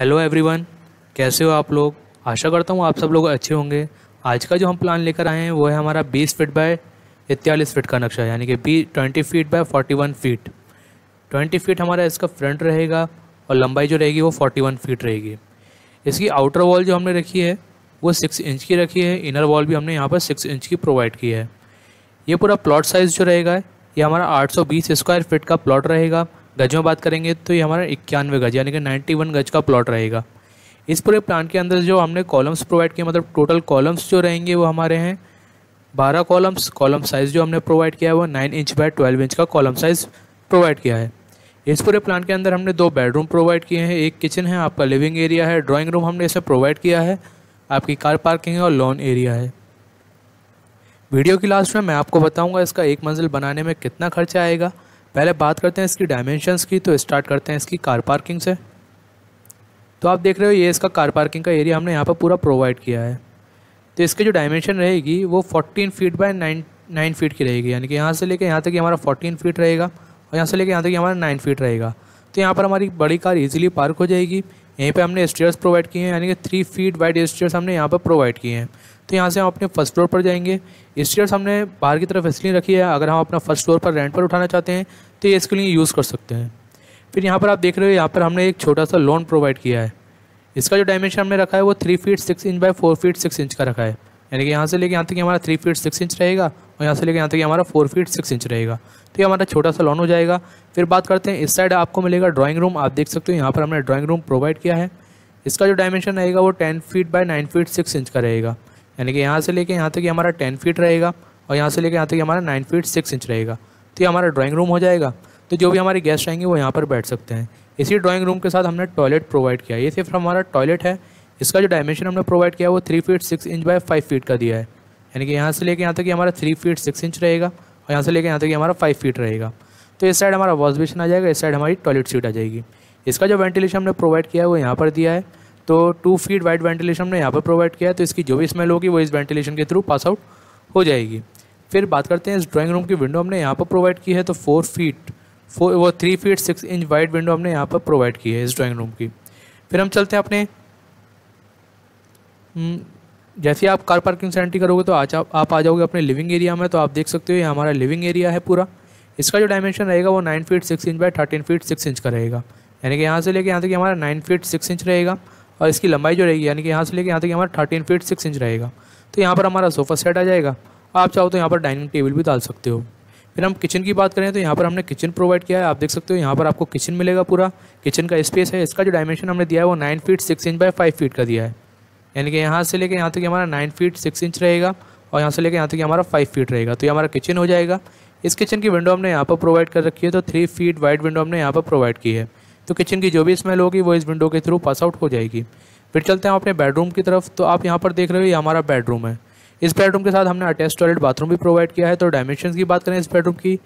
hello everyone कैसे हो आप लोग आशा करता हूँ आप सब लोग अच्छे होंगे आज का जो हम प्लान लेकर आए हैं वो है हमारा 20 फीट बाय इकतालीस फीट का नक्शा यानी कि बी twenty feet by 41 feet 20 feet हमारा इसका फ्रंट रहेगा और लंबाई जो रहेगी वो 41 फीट रहेगी इसकी आउटर वॉल जो हमने रखी है वो सिक्स इंच की रखी है इनर वॉल भी हमने यहाँ पर सिक्स इंच की प्रोवाइड की है ये पूरा प्लॉट साइज़ जो रहेगा ये हमारा आठ स्क्वायर फीट का प्लॉट रहेगा गजों में बात करेंगे तो ये हमारा इक्यानवे गज यानी कि नाइन्टी वन गज का प्लॉट रहेगा इस पूरे प्लान के अंदर जो हमने कॉलम्स प्रोवाइड किए मतलब टोटल कॉलम्स जो रहेंगे वो हमारे हैं बारह कॉलम्स कॉलम साइज़ जो हमने प्रोवाइड किया है वो nine inch by twelve inch का कॉलम साइज़ प्रोवाइड किया है इस पूरे प्लान के अंदर हमने दो बेडरूम प्रोवाइड किए हैं एक किचन है आपका लिविंग एरिया है ड्राॅइंग रूम हमने इसे प्रोवाइड किया है आपकी कार पार्किंग है और लॉन एरिया है वीडियो की लास्ट में मैं आपको बताऊंगा इसका एक मंजिल बनाने में कितना खर्चा आएगा पहले बात करते हैं इसकी डायमेंशंस की तो स्टार्ट करते हैं इसकी कार पार्किंग से तो आप देख रहे हो ये इसका कार पार्किंग का एरिया हमने यहाँ पर पूरा प्रोवाइड किया है तो इसकी जो डायमेंशन रहेगी वो fourteen feet by nine nine feet की रहेगी यानी कि यहाँ से लेके यहाँ तक कि हमारा फोर्टीन फीट रहेगा और यहाँ से लेके यहाँ तक कि हमारा नाइन फीट रहेगा तो यहाँ पर हमारी बड़ी कार इजीली पार्क हो जाएगी यहीं पे हमने स्टेयर्स प्रोवाइड किए हैं यानी कि थ्री फीट वाइड स्टेयर्स हमने यहाँ पर प्रोवाइड किए हैं तो यहाँ से हम अपने फर्स्ट फ्लोर पर जाएंगे स्टेयर्स हमने बाहर की तरफ इसलिए रखी है अगर हम अपना फर्स्ट फ्लोर पर रेंट पर उठाना चाहते हैं तो ये इसके लिए यूज़ कर सकते हैं फिर यहाँ पर आप देख रहे हो यहाँ पर हमने एक छोटा सा लोन प्रोवाइड किया है इसका जो डायमेंशन हमने रखा है वो three feet six inch by four feet six inch का रखा है यानी कि यहाँ से लेके यहाँ तक हमारा थ्री फीट सिक्स इंच रहेगा और यहाँ से लेके यहाँ तक हमारा फोर फीट सिक्स इंच रहेगा तो ये हमारा छोटा सा लॉन हो जाएगा फिर बात करते हैं इस साइड आपको मिलेगा ड्राइंग रूम आप देख सकते हो यहाँ पर हमने ड्राइंग रूम प्रोवाइड किया है इसका जो डायमेंशन रहेगा वो ten feet by nine feet six inch का रहेगा यानी कि यहाँ से लेके यहाँ तक ये हमारा टेन फीट रहेगा और यहाँ से लेके यहाँ तक हमारा नाइन फीट सिक्स इंच रहेगा तो ये हमारा ड्राइंग रूम हो जाएगा तो जो भी हमारे गेस्ट आएंगे वो यहाँ पर बैठ सकते हैं इसी ड्राइंग रूम के साथ हमने टॉयलेट प्रोवाइड किया ये सिर्फ हमारा टॉयलेट है इसका जो डायमेंशन हमने प्रोवाइड किया वो three feet six inch by five feet का दिया है यानी कि यहाँ से लेके यहाँ तक हमारा थ्री फीट सिक्स इंच रहेगा और यहाँ से लेकर यहाँ तक हमारा फाइव फीट रहेगा तो इस साइड हमारा वॉश बेसिन आ जाएगा इस साइड हमारी टॉयलेट सीट आ जाएगी इसका जो वेंटिलेशन हमने प्रोवाइड किया है वो यहाँ पर दिया है तो टू फीट वाइड वेंटिलेशन हमने यहाँ पर प्रोवाइड किया है तो इसकी जो भी स्मेल होगी वो इस वेंटिलेशन के थ्रू पास आउट हो जाएगी फिर बात करते हैं इस ड्राइंग रूम की विंडो हमने यहाँ पर प्रोवाइड की है तो फोर फीट फोर वो three feet six inch wide window हमने यहाँ पर प्रोवाइड की है इस ड्राइंग रूम की फिर हम चलते हैं अपने हम्म, जैसे आप कार पार्किंग से एंट्री करोगे तो आज आप, आप आ जाओगे अपने लिविंग एरिया में तो आप देख सकते हो ये हमारा लिविंग एरिया है पूरा इसका जो डायमेंशन रहेगा वो nine feet six inch by thirteen feet six inch का रहेगा यानी कि यहाँ से लेके यहाँ तक हमारा नाइन फीट सिक्स इंच रहेगा और इसकी लंबाई जो रहेगी यानी कि यहाँ से लेकर यहाँ तक हमारा थर्टीन फीट सिक्स इंच रहेगा तो यहाँ पर हमारा सोफ़ा सेट आ जाएगा आप चाहो तो यहाँ पर डाइनिंग टेबल भी डाल सकते हो फिर हम किचन की बात करें तो यहाँ पर हमने किचन प्रोवाइड किया है आप देख सकते हो यहाँ पर आपको किचन मिलेगा पूरा किचन का स्पेस है इसका जो डायमेंशन हमने दिया है वो nine feet six inch by five feet का दिया है यानी कि यहाँ से लेकर यहाँ तक हमारा नाइन फीट सिक्स इंच रहेगा और यहाँ से लेकर यहाँ तक हमारा फाइव फीट रहेगा तो ये हमारा किचन हो जाएगा इस किचन की विंडो हमने यहाँ पर प्रोवाइड कर रखी है तो थ्री फीट वाइड विंडो हमने यहाँ पर प्रोवाइड की है तो किचन की जो भी स्मेल होगी वो इस विंडो के थ्रू पास आउट हो जाएगी फिर चलते हैं अपने बेडरूम की तरफ तो आप यहाँ पर देख रहे हो ये हमारा बेडरूम है इस बेडरूम के साथ हमने अटैच टॉयलेट बाथरूम भी प्रोवाइड किया है तो डायमेंशन की बात करें इस बेडरूम की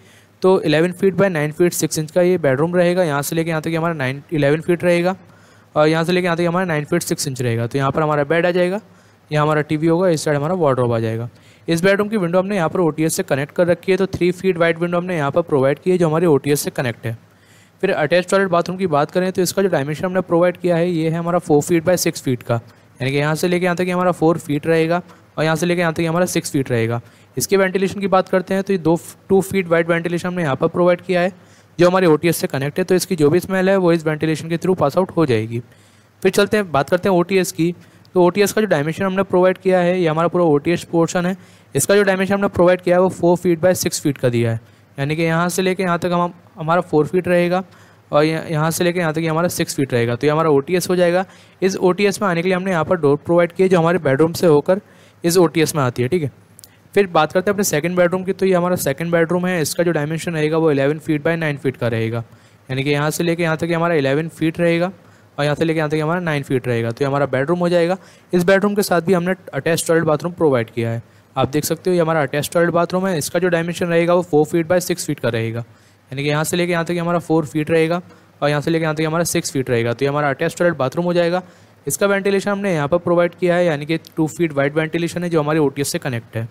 तो eleven feet by nine feet six inch का ये बेडरूम रहेगा यहाँ से लेके यहाँ तक हमारा नाइन इलेवन फीट रहेगा और यहाँ से लेके यहाँ तक हमारा नाइन फीट सिक्स इंच रहेगा तो यहाँ पर हमारा बेड आ जाएगा यहाँ हमारा टीवी होगा इस साइड हमारा वार्ड्रोब आ जाएगा इस बेडरूम की विंडो हमने यहाँ पर ओ से कनेक्ट कर रखी है तो थ्री फीट वाइड विंडो हमने यहाँ पर प्रोवाइड की है जो हमारी ओ से कनेक्ट है फिर अटैच टॉयलेट बाथरूम की बात करें तो इसका जो डायमेंशन हमने प्रोवाइड किया है ये है हमारा four feet by six feet का यानी कि यहाँ से लेके यहाँ तक हमारा फोर फीट रहेगा और यहाँ से लेके यहाँ तक हमारा सिक्स फीट रहेगा इसके वेंटिलेशन की बात करते हैं तो ये दो टू फीट वाइड वेंटिलेशन हमने यहाँ पर प्रोवाइड किया है जो हमारे ओ से कनेक्ट है तो इसकी जो भी स्मेल है वो इस वेंटिलेशन के थ्रू पास आउट हो जाएगी फिर चलते हैं बात करते हैं ओ की तो ओ का जो डायमेंशन हमने प्रोवाइड किया है ये हमारा पूरा ओ पोर्शन है इसका जो डायमेंशन हमने प्रोवाइड किया है वो four feet by six feet का दिया है यानी कि यहाँ से लेके यहाँ तक हम हमारा फोर फीट रहेगा और यहाँ से लेके यहाँ तक हमारा सिक्स फीट रहेगा तो ये हमारा ओ हो जाएगा इस ओ में आने के लिए हमने यहाँ पर डोर प्रोवाइड किया जो हमारे बेडरूम से होकर इस ओ में आती है ठीक है फिर बात करते हैं अपने सेकंड बेडरूम की तो ये हमारा सेकंड बेडरूम है इसका जो डायमेंशन रहेगा वो 11 फीट बाय 9 फीट का रहेगा यानी कि यहाँ से लेके यहाँ तक हमारा 11 फीट रहेगा और यहाँ से लेके यहाँ तक हमारा 9 फीट रहेगा तो ये हमारा बेडरूम हो जाएगा इस बेडरूम के साथ भी हमने अटैच टॉयलेट बाथरूम प्रोवाइड किया है आप देख सकते हो ये हमारा अटैच टॉयलेट बाथरूम है इसका जो डायमेंशन रहेगा वो four feet by six feet का रहेगा यानी कि यहाँ से लेके यहाँ तक हमारा फोर फीट रहेगा और यहाँ से लेके यहाँ तक हमारा सिक्स फीट रहेगा तो ये हमारा अटैच टॉयलेट बाथरूम हो जाएगा इसका वेंटिलेशन हमने यहाँ पर प्रोवाइड किया है यानी कि टू फीट वाइड वेंटिलेशन है जो हमारे ओ से कनेक्ट है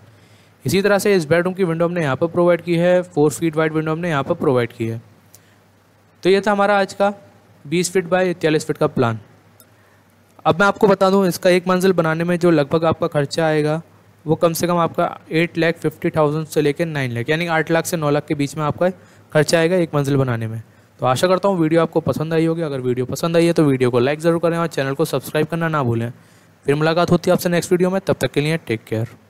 इसी तरह से इस बेडरूम की विंडो हमने यहाँ पर प्रोवाइड की है फोर फीट वाइड विंडो हमने यहाँ पर प्रोवाइड की है तो ये था हमारा आज का बीस फीट बाय इकतालीस फीट का प्लान अब मैं आपको बता दूँ इसका एक मंजिल बनाने में जो लगभग आपका खर्चा आएगा वो कम से कम आपका एट लैख फिफ्टी थाउजेंड से लेकर नाइन लैख यानी आठ लाख से नौ लाख के बीच में आपका खर्चा आएगा एक मंजिल बनाने में तो आशा करता हूँ वीडियो आपको पसंद आई होगी अगर वीडियो पसंद आई है तो वीडियो को लाइक ज़रूर करें और चैनल को सब्सक्राइब करना ना भूलें फिर मुलाकात होती है आपसे नेक्स्ट वीडियो में तब तक के लिए टेक केयर